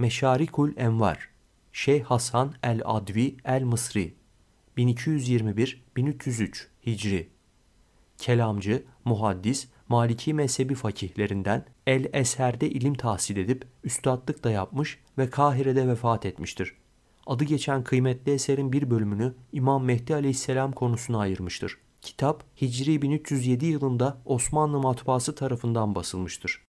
Meşarikul Envar Şeyh Hasan el-Advi el-Mısri 1221-1303 Hicri Kelamcı, muhaddis, Maliki mezhebi fakihlerinden El-Eser'de ilim tahsil edip üstadlık da yapmış ve Kahire'de vefat etmiştir. Adı geçen kıymetli eserin bir bölümünü İmam Mehdi aleyhisselam konusuna ayırmıştır. Kitap Hicri 1307 yılında Osmanlı matbaası tarafından basılmıştır.